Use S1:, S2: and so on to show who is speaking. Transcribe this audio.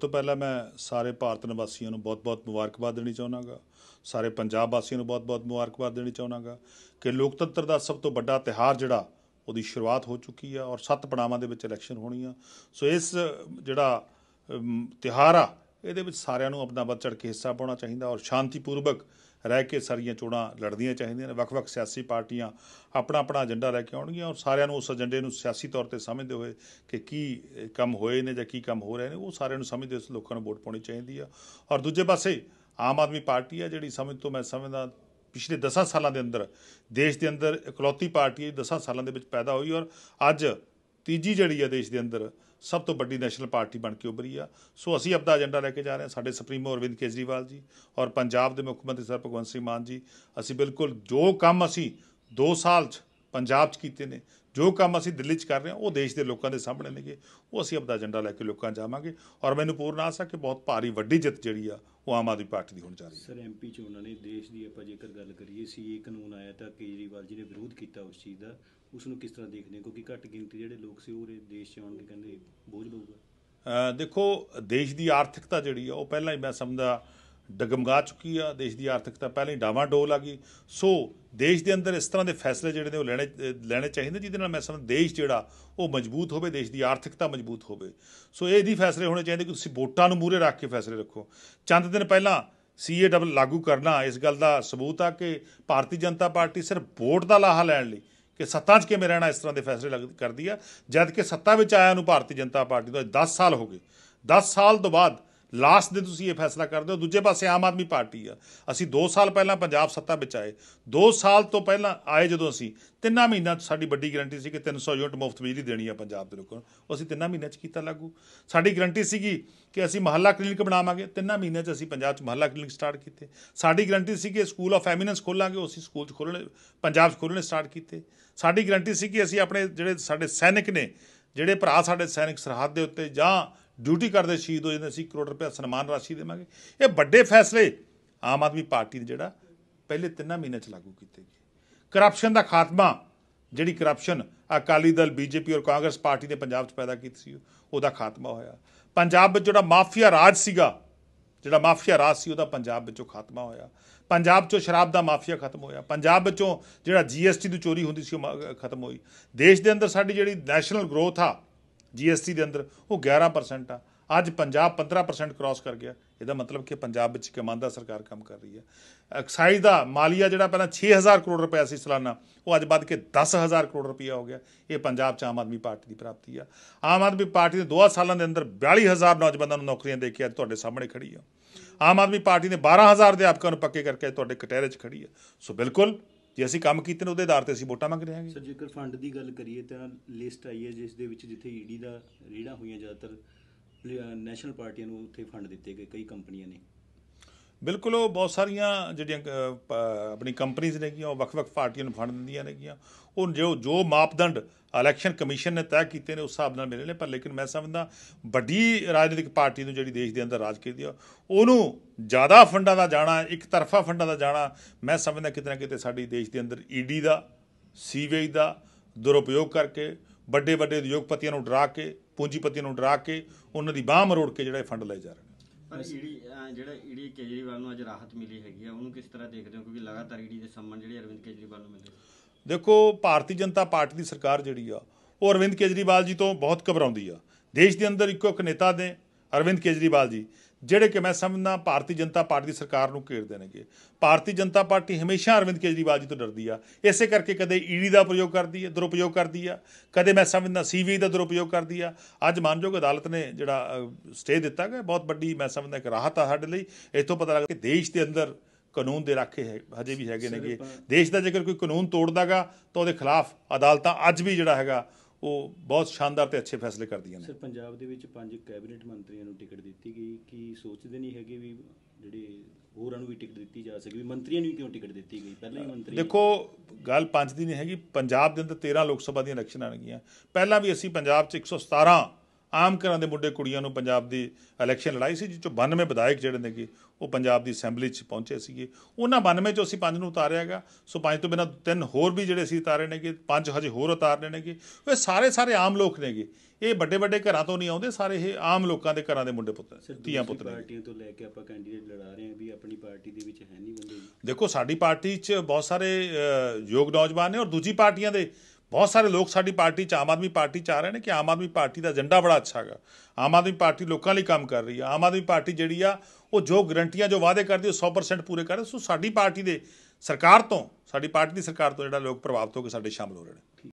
S1: ਤੋਂ ਪਹਿਲਾਂ ਮੈਂ ਸਾਰੇ ਭਾਰਤ ਨਿਵਾਸੀਆਂ ਨੂੰ ਬਹੁਤ-ਬਹੁਤ ਮੁਬਾਰਕਬਾਦ ਦੇਣੀ ਚਾਹੁੰਦਾਗਾ ਸਾਰੇ ਪੰਜਾਬ ਵਾਸੀਆਂ ਨੂੰ ਬਹੁਤ-ਬਹੁਤ ਮੁਬਾਰਕਬਾਦ ਦੇਣੀ ਚਾਹੁੰਦਾਗਾ ਕਿ ਲੋਕਤੰਤਰ ਦਾ ਸਭ ਤੋਂ ਵੱਡਾ ਤਿਹਾਰ ਜਿਹੜਾ ਉਹਦੀ ਸ਼ੁਰੂਆਤ ਹੋ ਚੁੱਕੀ ਆ ਔਰ ਸੱਤ ਪੜਾਵਾਂ ਦੇ ਵਿੱਚ ਇਲੈਕਸ਼ਨ ਹੋਣੀ ਆ ਸੋ ਇਸ ਜਿਹੜਾ ਤਿਹਾਰ ਆ ਇਹਦੇ ਵਿੱਚ ਸਾਰਿਆਂ ਨੂੰ ਆਪਣਾ ਵੱਧ ਚੜ ਕੇ ਹਿੱਸਾ ਪਾਉਣਾ ਚਾਹੀਦਾ ਔਰ ਸ਼ਾਂਤੀਪੂਰਵਕ ਰਹਿ ਕੇ ਸਾਰੀਆਂ ਚੋਣਾਂ ਲੜਦੀਆਂ ਚਾਹੀਦੀਆਂ ਨੇ ਵੱਖ-ਵੱਖ ਸਿਆਸੀ ਪਾਰਟੀਆਂ ਆਪਣਾ ਆਪਣਾ ਏਜੰਡਾ ਲੈ ਕੇ ਆਉਣਗੀਆਂ ਔਰ ਸਾਰਿਆਂ ਨੂੰ ਉਸ ਏਜੰਡੇ ਨੂੰ ਸਿਆਸੀ ਤੌਰ ਤੇ ਸਮਝਦੇ ਹੋਏ ਕਿ ਕੀ ਕੰਮ ਹੋਏ ਨੇ ਜਾਂ ਕੀ ਕੰਮ ਹੋ ਰਹੇ ਨੇ ਉਹ ਸਾਰਿਆਂ ਨੂੰ ਸਮਝਦੇ ਉਸ ਲੋਕਾਂ ਨੂੰ ਵੋਟ ਪਾਉਣੀ ਚਾਹੀਦੀ ਆ ਔਰ ਦੂਜੇ ਪਾਸੇ ਆਮ ਆਦਮੀ ਪਾਰਟੀ ਆ ਜਿਹੜੀ ਸਮਝ ਤੋਂ ਮੈਂ ਸਮਝਦਾ ਪਿਛਲੇ 10 ਸਾਲਾਂ ਦੇ ਅੰਦਰ ਦੇਸ਼ ਦੇ ਅੰਦਰ ਇਕਲੌਤੀ ਪਾਰਟੀ ਹੈ 10 ਸਾਲਾਂ ਦੇ ਵਿੱਚ ਪੈਦਾ ਹੋਈ ਔਰ ਅੱਜ ਤੀਜੀ ਜਿਹੜੀ ਆ ਦੇਸ਼ ਦੇ ਅੰਦਰ ਸਭ ਤੋਂ ਵੱਡੀ ਨੈਸ਼ਨਲ ਪਾਰਟੀ ਬਣ ਕੇ ਉੱਭਰੀ ਆ ਸੋ ਅਸੀਂ ਆਪਦਾ ਏਜੰਡਾ ਲੈ ਕੇ ਜਾ ਰਹੇ ਹਾਂ ਸਾਡੇ ਸੁਪਰੀਮੋ ਅਰਵਿੰਦ ਕੇਜਰੀਵਾਲ ਜੀ ਔਰ ਪੰਜਾਬ ਦੇ ਮੁੱਖ ਮੰਤਰੀ ਸਰ ਭਗਵੰਤ ਸਿੰਘ ਮਾਨ ਜੀ ਅਸੀਂ ਬਿਲਕੁਲ ਜੋ ਕੰਮ ਅਸੀਂ 2 ਸਾਲ 'ਚ ਪੰਜਾਬ 'ਚ ਕੀਤੇ ਨੇ ਜੋ ਕੰਮ ਅਸੀਂ ਦਿੱਲੀ 'ਚ ਕਰ ਰਹੇ ਹਾਂ ਉਹ ਦੇਸ਼ ਦੇ ਲੋਕਾਂ ਦੇ ਸਾਹਮਣੇ ਨੇਗੇ ਉਹ ਅਸੀਂ ਆਪਦਾ ਏਜੰਡਾ ਲੈ ਕੇ ਲੋਕਾਂ ਜਾਵਾਂਗੇ ਔਰ ਮੈਨੂੰ ਪੂਰਨ ਆਸ ਹੈ ਕਿ ਬਹੁਤ ਭਾਰੀ ਵੱਡੀ ਜਿੱਤ ਜਿਹੜੀ ਆ ਉਹ ਆਮ ਆਦਮੀ ਪਾਰਟੀ ਦੀ ਹੋਣ ਜਾ
S2: ਰਹੀ ਹੈ ਸਰ ਐਮਪੀ 'ਚ ਉਹਨਾਂ ਨੇ ਦੇਸ਼ ਦੀ ਆਪਾਂ ਜੇਕਰ ਗੱਲ ਕਰੀਏ ਸੀਏ ਕਾਨੂੰਨ ਆਇਆ ਤਾਂ ਕੇਜਰੀਵਾਲ ਜੀ ਨੇ ਵਿਰੋਧ ਕੀਤਾ ਉਸ ਚੀਜ਼ ਦਾ ਉਸ ਨੂੰ ਕਿਸ ਤਰ੍ਹਾਂ ਦੇਖਦੇ ਕਿਉਂਕਿ ਘੱਟ ਗਿਣਤੀ ਜਿਹੜੇ ਲੋਕ ਸੀ ਉਹ ਦੇਸ਼ 'ਚ ਆਉਣਗੇ ਕਹਿੰਦੇ ਬੋਝ ਪਊਗਾ
S1: ਦੇਖੋ ਦੇਸ਼ ਦੀ ਆਰਥਿਕਤਾ ਜਿਹੜੀ ਆ ਉਹ ਪਹਿਲਾਂ ਹੀ ਮੈਂ ਸਮਝਦਾ ਡਗਮਗਾ ਚੁੱਕੀ ਆ ਦੇਸ਼ ਦੀ ਆਰਥਿਕਤਾ ਪਹਿਲਾਂ ਹੀ ਡਾਵਾ ਡੋਲ ਆ ਗਈ ਸੋ ਦੇਸ਼ ਦੇ ਅੰਦਰ ਇਸ ਤਰ੍ਹਾਂ ਦੇ ਫੈਸਲੇ ਜਿਹੜੇ ਨੇ ਉਹ ਲੈਣੇ ਲੈਣੇ ਚਾਹੀਦੇ ਜਿਹਦੇ ਨਾਲ ਮੈਂ ਸਮਝ ਦੇਸ਼ ਜਿਹੜਾ ਉਹ ਮਜ਼ਬੂਤ ਹੋਵੇ ਦੇਸ਼ ਦੀ ਆਰਥਿਕਤਾ ਮਜ਼ਬੂਤ ਹੋਵੇ ਸੋ ਇਹ ਦੀ ਫੈਸਲੇ ਹੋਣੇ ਚਾਹੀਦੇ ਕਿ ਤੁਸੀਂ ਵੋਟਾਂ ਨੂੰ ਮੂਰੇ ਰੱਖ ਕੇ ਫੈਸਲੇ ਰੱਖੋ ਚੰਦ ਦਿਨ ਪਹਿਲਾਂ ਸੀਏ ਡਬਲ ਲਾਗੂ ਕਰਨਾ ਇਸ ਗੱਲ ਦਾ ਸਬੂਤ ਆ ਕਿ ਭਾਰਤੀ ਜਨਤਾ ਪਾਰਟੀ ਸਿਰਫ ਵੋਟ ਦਾ ਲਾਹਾ ਲੈਣ ਲਈ ਕਿ ਸੱਤਾ 'ਚ ਕਿਵੇਂ ਰਹਿਣਾ ਇਸ ਤਰ੍ਹਾਂ ਦੇ ਫੈਸਲੇ ਕਰਦੀ ਆ ਜਦ ਕਿ ਸੱਤਾ ਵਿੱਚ ਆਇਆ ਨੂੰ ਭਾਰਤੀ ਜਨਤਾ ਪਾਰਟੀ ਦਾ 10 ਸਾਲ ਹੋ ਗਏ 10 ਸਾਲ ਤੋਂ ਬਾਅਦ ਲਾਸਟ ਦੇ ਤੁਸੀਂ ਇਹ ਫੈਸਲਾ ਕਰਦੇ ਹੋ ਦੂਜੇ ਪਾਸੇ ਆਮ ਆਦਮੀ ਪਾਰਟੀ ਆ ਅਸੀਂ 2 ਸਾਲ ਪਹਿਲਾਂ ਪੰਜਾਬ ਸੱਤਾ ਵਿੱਚ ਆਏ 2 ਸਾਲ ਤੋਂ ਪਹਿਲਾਂ ਆਏ ਜਦੋਂ ਅਸੀਂ ਤਿੰਨਾਂ ਮਹੀਨਿਆਂ 'ਚ ਸਾਡੀ ਵੱਡੀ ਗਰੰਟੀ ਸੀ ਕਿ 300 ਯੂਨਿਟ ਮੁਫਤ ਬਿਜਲੀ ਦੇਣੀ ਆ ਪੰਜਾਬ ਦੇ ਲੋਕਾਂ ਨੂੰ ਅਸੀਂ ਤਿੰਨਾਂ ਮਹੀਨਿਆਂ 'ਚ ਕੀਤਾ ਲਾਗੂ ਸਾਡੀ ਗਰੰਟੀ ਸੀਗੀ ਕਿ ਅਸੀਂ ਮਹੱਲਾ ਕਲੀਨਿਕ ਬਣਾਵਾਂਗੇ ਤਿੰਨਾਂ ਮਹੀਨਿਆਂ 'ਚ ਅਸੀਂ ਪੰਜਾਬ 'ਚ ਮਹੱਲਾ ਕਲੀਨਿਕ ਸਟਾਰਟ ਕੀਤੇ ਸਾਡੀ ਗਰੰਟੀ ਸੀ ਕਿ ਸਕੂਲ ਆਫ ਐਮੀਨੈਂਸ ਖੋਲਾਂਗੇ ਅਸੀਂ ਸਕੂਲ 'ਚ ਖੋਲਣੇ ਪੰਜਾਬ 'ਚ ਖੋਲਣੇ ਸਟਾਰਟ ਕੀਤੇ ਸਾਡੀ ਗਰੰਟੀ ਸੀ ਕਿ ਅਸੀਂ ਆਪਣੇ ਜਿਹੜੇ ਸਾਡੇ ਸੈਨਿਕ ਨੇ ਜਿਹੜੇ ਭਰਾ ਸਾਡੇ ਸੈਨਿਕ ਸਰਹੱਦ ਦੇ ਉੱਤੇ ਜਾਂ ਡਿਊਟੀ ਕਰਦੇ ਸ਼ਹੀਦ ਹੋ ਜਾਂਦੇ ਸੀ ਕਰੋੜ ਰੁਪਏ ਸਨਮਾਨ ਰਾਸ਼ੀ ਦੇਵਾਂਗੇ ਇਹ ਵੱਡੇ ਫੈਸਲੇ ਆਮ ਆਦਮੀ ਪਾਰਟੀ ਦੇ ਜਿਹੜਾ ਪਹਿਲੇ 3 ਮਹੀਨੇ ਚ ਲਾਗੂ ਕੀਤੇ ਗਏ ਕਰਪਸ਼ਨ ਦਾ ਖਾਤਮਾ ਜਿਹੜੀ ਕਰਪਸ਼ਨ ਅਕਾਲੀ ਦਲ ਬੀਜੇਪੀ ਔਰ ਕਾਂਗਰਸ ਪਾਰਟੀ ਨੇ ਪੰਜਾਬ 'ਚ ਪੈਦਾ ਕੀਤੀ ਸੀ ਉਹਦਾ ਖਾਤਮਾ ਹੋਇਆ ਪੰਜਾਬ ਵਿੱਚ ਜਿਹੜਾ ਮਾਫੀਆ ਰਾਜ ਸੀਗਾ ਜਿਹੜਾ ਮਾਫੀਆ ਰਾਜ ਸੀ ਉਹਦਾ ਪੰਜਾਬ ਵਿੱਚੋਂ ਖਾਤਮਾ ਹੋਇਆ ਪੰਜਾਬ 'ਚੋਂ ਸ਼ਰਾਬ ਦਾ ਮਾਫੀਆ ਖਤਮ ਹੋਇਆ ਪੰਜਾਬ ਵਿੱਚੋਂ ਜਿਹੜਾ ਜੀਐਸਟੀ ਦੀ ਚੋਰੀ ਹੁੰਦੀ ਸੀ ਉਹ ਖਤਮ ਹੋਈ ਦੇਸ਼ ਦੇ ਅੰਦਰ ਸਾਡੀ ਜਿਹੜੀ ਨੈਸ਼ਨਲ ਗਰੋਥ ਆ ਜੀਐਸਟੀ ਦੇ ਅੰਦਰ ਉਹ 11% ਆ ਅੱਜ ਪੰਜਾਬ 15% ਕ੍ਰਾਸ ਕਰ ਗਿਆ ਇਹਦਾ ਮਤਲਬ ਕਿ ਪੰਜਾਬ ਵਿੱਚ ਕਮਾਂਦਾ ਸਰਕਾਰ ਕੰਮ ਕਰ ਰਹੀ ਹੈ ਐਕਸਾਈਜ਼ ਦਾ ਮਾਲੀਆ ਜਿਹੜਾ ਪਹਿਲਾਂ 6000 ਕਰੋੜ ਰੁਪਏ ਸੀ ਸਾਲਾਨਾ ਉਹ ਅੱਜ ਵੱਧ ਕੇ 10000 ਕਰੋੜ ਰੁਪਏ ਹੋ ਗਿਆ ਇਹ ਪੰਜਾਬ 'ਚ ਆਮ ਆਦਮੀ ਪਾਰਟੀ ਦੀ ਪ੍ਰਾਪਤੀ ਆ ਆਮ ਆਦਮੀ ਪਾਰਟੀ ਨੇ 2 ਸਾਲਾਂ ਦੇ ਅੰਦਰ 42000 ਨੌਜਵਾਨਾਂ ਨੂੰ ਨੌਕਰੀਆਂ ਦੇ ਕੇ ਅੱਜ ਤੁਹਾਡੇ ਸਾਹਮਣੇ ਖੜੀ ਆ ਆਮ ਆਦਮੀ ਪਾਰਟੀ ਨੇ 12000 ਦੇ ਆਪਕਾਂ ਨੂੰ ਪੱਕੇ ਕਰਕੇ ਤੁਹਾਡੇ ਕਟਹਿਰੇ 'ਚ ਖੜੀ ਆ ਸੋ ਬਿਲਕੁਲ ਜੇ ਅਸੀਂ ਕੰਮ ਕੀਤੇ ਨੇ ਉਹਦੇ ਆਧਾਰ ਤੇ ਅਸੀਂ ਵੋਟਾਂ ਮੰਗ ਰਹੇ ਹਾਂਗੇ ਸਰ ਜੇਕਰ ਫੰਡ ਦੀ ਗੱਲ ਕਰੀਏ ਤਾਂ ਲਿਸਟ
S2: ਆਈ ਹੈ ਜਿਸ ਦੇ ਵਿੱਚ ਜਿੱਥੇ ਈਡੀ ਦਾ ਰੇੜਾ ਹੋਈਆਂ ਜ਼ਿਆਦਾਤਰ ਨੈਸ਼ਨਲ ਪਾਰਟੀਆਂ ਨੂੰ ਉੱਥੇ ਫੰਡ ਦਿੱਤੇ ਗਏ ਕਈ ਕੰਪਨੀਆਂ ਨੇ
S1: ਬਿਲਕੁਲ ਉਹ ਬਹੁਤ ਸਾਰੀਆਂ ਜਿਹੜੀਆਂ ਆਪਣੀ ਕੰਪਨੀਆਂ ਨੇ ਉਹ ਵੱਖ-ਵੱਖ ਪਾਰਟੀਆਂ ਨੂੰ ਫੰਡ ਦਿੰਦੀਆਂ ਨੇਗੀਆਂ ਉਹ ਜੋ ਜੋ ਮਾਪਦੰਡ ਇਲੈਕਸ਼ਨ ਕਮਿਸ਼ਨ ਨੇ ਤੈਅ ਕੀਤੇ ਨੇ ਉਸ ਹਿਸਾਬ ਨਾਲ ਮਿਲੇ ਨੇ ਪਰ ਲੇਕਿਨ ਮੈਂ ਸਮਝਦਾ ਵੱਡੀ ਰਾਜਨੀਤਿਕ ਪਾਰਟੀ ਨੂੰ ਜਿਹੜੀ ਦੇਸ਼ ਦੇ ਅੰਦਰ ਰਾਜ ਕਰਦੀ ਆ ਉਹਨੂੰ ਜ਼ਿਆਦਾ ਫੰਡਾਂ ਦਾ ਜਾਣਾ ਇੱਕ ਤਰਫਾ ਫੰਡਾਂ ਦਾ ਜਾਣਾ ਮੈਂ ਸਮਝਦਾ ਕਿਤੇ ਨਾ ਕਿਤੇ ਸਾਡੀ ਦੇਸ਼ ਦੇ ਅੰਦਰ ਈਡੀ ਦਾ ਸੀਵੀਆਈ ਦਾ ਦੁਰਉਪਯੋਗ ਕਰਕੇ ਵੱਡੇ ਵੱਡੇ ਉਦਯੋਗਪਤੀਆਂ ਨੂੰ ਡਰਾ ਕੇ ਪੂੰਜੀਪਤੀਆਂ ਨੂੰ ਡਰਾ ਕੇ ਉਹਨਾਂ ਦੀ ਬਾਹ ਮਰੋੜ ਕੇ ਜਿਹੜਾ ਫੰਡ ਲੈ ਜਾ ਰਹੇ
S2: ਪਰ ਈਡੀ ਜਿਹੜਾ ਈਡੀ ਕੇਜਰੀਵਾਲ ਨੂੰ ਅੱਜ ਰਾਹਤ ਮਿਲੀ ਹੈਗੀ ਆ ਉਹਨੂੰ ਕਿਸ ਤਰ੍ਹਾਂ ਦੇਖਦੇ ਹੋ ਕਿਉਂਕਿ ਲਗਾਤਾਰ ਈਡੀ ਦੇ ਸੰਮਨ ਜਿਹੜੇ ਅਰਵਿੰਦ ਕੇਜਰੀਵਾਲ ਨੂੰ ਮਿਲਦੇ
S1: ਦੇਖੋ ਭਾਰਤੀ ਜਨਤਾ ਪਾਰਟੀ ਦੀ ਸਰਕਾਰ ਜਿਹੜੀ ਆ ਉਹ ਅਰਵਿੰਦ ਕੇਜਰੀਵਾਲ ਜੀ ਤੋਂ ਬਹੁਤ ਘਬਰਾਉਂਦੀ ਆ ਦੇਸ਼ ਦੇ ਅੰਦਰ ਇੱਕੋ ਇੱਕ ਨੇਤਾ ਦੇ ਅਰਵਿੰਦ ਕੇਜਰੀਵਾਲ ਜੀ ਜਿਹੜੇ ਕਿ ਮੈਂ ਸਮਝਦਾ ਭਾਰਤੀ ਜਨਤਾ ਪਾਰਟੀ ਦੀ ਸਰਕਾਰ ਨੂੰ ਘੇਰਦੇ ਨੇਗੇ ਭਾਰਤੀ ਜਨਤਾ ਪਾਰਟੀ ਹਮੇਸ਼ਾ ਅਰਵਿੰਦ ਕੇਜਰੀਵਾਲ ਜੀ ਤੋਂ ਡਰਦੀ ਆ ਇਸੇ ਕਰਕੇ ਕਦੇ ਈਡੀ ਦਾ ਪ੍ਰਯੋਗ ਕਰਦੀ ਹੈ ਦੁਰਉਪਯੋਗ ਕਰਦੀ ਆ ਕਦੇ ਮੈਂ ਸਮਝਦਾ ਸੀਵੀ ਦਾ ਦੁਰਉਪਯੋਗ ਕਰਦੀ ਆ ਅੱਜ ਮਾਨਯੋਗ ਅਦਾਲਤ ਨੇ ਜਿਹੜਾ ਸਟੇ ਦਿੱਤਾ ਗਿਆ ਬਹੁਤ ਵੱਡੀ ਮੈਂ ਸਮਝਦਾ ਇੱਕ ਰਾਹਤ ਆ ਸਾਡੇ ਲਈ ਇਥੋਂ ਪਤਾ ਲੱਗਦਾ ਕਿ ਦੇਸ਼ ਦੇ ਅੰਦਰ ਕਾਨੂੰਨ ਦੇ ਰਾਖੇ ਹੈ ਹਜੇ ਵੀ ਹੈਗੇ ਨੇਗੇ ਦੇਸ਼ ਦਾ ਜੇਕਰ ਕੋਈ ਕਾਨੂੰਨ ਤੋੜਦਾਗਾ ਤਾਂ ਉਹਦੇ ਖਿਲਾਫ ਅਦਾਲਤਾਂ ਅੱਜ ਵੀ ਜਿਹੜਾ ਹੈਗਾ ਉਹ ਬਹੁਤ ਸ਼ਾਨਦਾਰ ਤੇ ਅੱਛੇ ਫੈਸਲੇ ਕਰਦੀਆਂ ਨੇ ਸਰ
S2: ਪੰਜਾਬ ਦੇ ਵਿੱਚ ਪੰਜ ਕੈਬਨਿਟ ਮੰਤਰੀਆਂ ਨੂੰ ਟਿਕਟ ਦਿੱਤੀ ਗਈ ਕੀ ਸੋਚਦੇ ਨਹੀਂ ਹੈਗੇ ਵੀ ਜਿਹੜੇ ਹੋਰਾਂ ਨੂੰ ਵੀ ਟਿਕਟ ਦਿੱਤੀ ਜਾ ਸਕੇ ਵੀ ਮੰਤਰੀਆਂ ਨੂੰ ਕਿਉਂ ਟਿਕਟ ਦਿੱਤੀ ਗਈ
S1: ਪਹਿਲਾਂ ਹੀ ਮੰਤਰੀ ਦੇਖੋ ਗੱਲ ਪੰਜ ਦੀ ਨਹੀਂ ਹੈਗੀ ਪੰਜਾਬ ਦੇ ਅੰਦਰ 13 ਲੋਕ ਸਭਾ ਦੀਆਂ ਇਲੈਕਸ਼ਨਾਂ ਆਣਗੀਆਂ ਪਹਿਲਾਂ ਵੀ ਅਸੀਂ ਪੰਜਾਬ 'ਚ 117 ਆਮ ਘਰਾਂ ਦੇ ਮੁੰਡੇ ਕੁੜੀਆਂ ਨੂੰ ਪੰਜਾਬ ਦੀ ਇਲੈਕਸ਼ਨ ਲੜਾਈ ਸੀ ਜਿੱਚੋਂ 92 ਵਿਧਾਇਕ ਜਿਹੜੇ ਨੇ ਕਿ ਉਹ ਪੰਜਾਬ ਦੀ ਅਸੈਂਬਲੀ 'ਚ ਪਹੁੰਚੇ ਸੀਗੇ ਉਹਨਾਂ 92 'ਚੋਂ ਅਸੀਂ ਪੰਜ ਨੂੰ ਉਤਾਰਿਆਗਾ ਸੋ ਪੰਜ ਤੋਂ ਬਿਨਾਂ ਤਿੰਨ ਹੋਰ ਵੀ ਜਿਹੜੇ ਸੀ ਉਤਾਰੇ ਨੇਗੇ ਪੰਜ ਹਜੇ ਹੋਰ ਉਤਾਰਨੇ ਨੇਗੇ ਇਹ ਸਾਰੇ ਸਾਰੇ ਆਮ ਲੋਕ ਨੇਗੇ ਇਹ ਵੱਡੇ ਵੱਡੇ ਘਰਾਂ ਤੋਂ ਨਹੀਂ ਆਉਂਦੇ ਸਾਰੇ ਇਹ ਆਮ ਲੋਕਾਂ ਦੇ ਘਰਾਂ ਦੇ ਮੁੰਡੇ ਪੁੱਤ ਧੀਆ ਪੁੱਤ ਨੇ ਪਾਰਟੀਆਂ
S2: ਤੋਂ ਲੈ ਕੇ ਆਪਾਂ ਕੈਂਡੀਡੇਟ ਲੜਾ ਰਹੇ ਆਂ ਵੀ ਆਪਣੀ ਪਾਰਟੀ ਦੇ ਵਿੱਚ ਹੈ ਨਹੀਂ ਬੰਦੇ
S1: ਦੇਖੋ ਸਾਡੀ ਪਾਰਟੀ 'ਚ ਬਹੁਤ ਸਾਰੇ ਯੋਗ ਨੌਜਵਾਨ ਨੇ ਔਰ ਦੂਜੀ ਪਾਰਟੀਆਂ ਦੇ ਬਹੁਤ ਸਾਰੇ ਲੋਕ ਸਾਡੀ ਪਾਰਟੀ ਚ ਆਮ ਆਦਮੀ ਪਾਰਟੀ ਚ ਆ ਰਹੇ ਨੇ ਕਿ ਆਮ ਆਦਮੀ ਪਾਰਟੀ ਦਾ ਏਜੰਡਾ ਬੜਾ ਅੱਛਾ ਹੈਗਾ ਆਮ ਆਦਮੀ ਪਾਰਟੀ ਲੋਕਾਂ ਲਈ ਕੰਮ ਕਰ ਰਹੀ ਆ ਆਮ ਆਦਮੀ ਪਾਰਟੀ ਜਿਹੜੀ ਆ ਉਹ ਜੋ ਗਰੰਟੀਆਂ ਜੋ ਵਾਅਦੇ ਕਰਦੀ ਉਹ 100% ਪੂਰੇ ਕਰਦੀ ਸੋ ਸਾਡੀ ਪਾਰਟੀ ਦੇ ਸਰਕਾਰ ਤੋਂ ਸਾਡੀ ਪਾਰਟੀ ਦੀ ਸਰਕਾਰ ਤੋਂ ਜਿਹੜਾ ਲੋਕ ਪ੍ਰਭਾਵਿਤ ਹੋ ਕੇ ਸਾਡੇ ਸ਼ਾਮਲ ਹੋ ਰਹੇ ਨੇ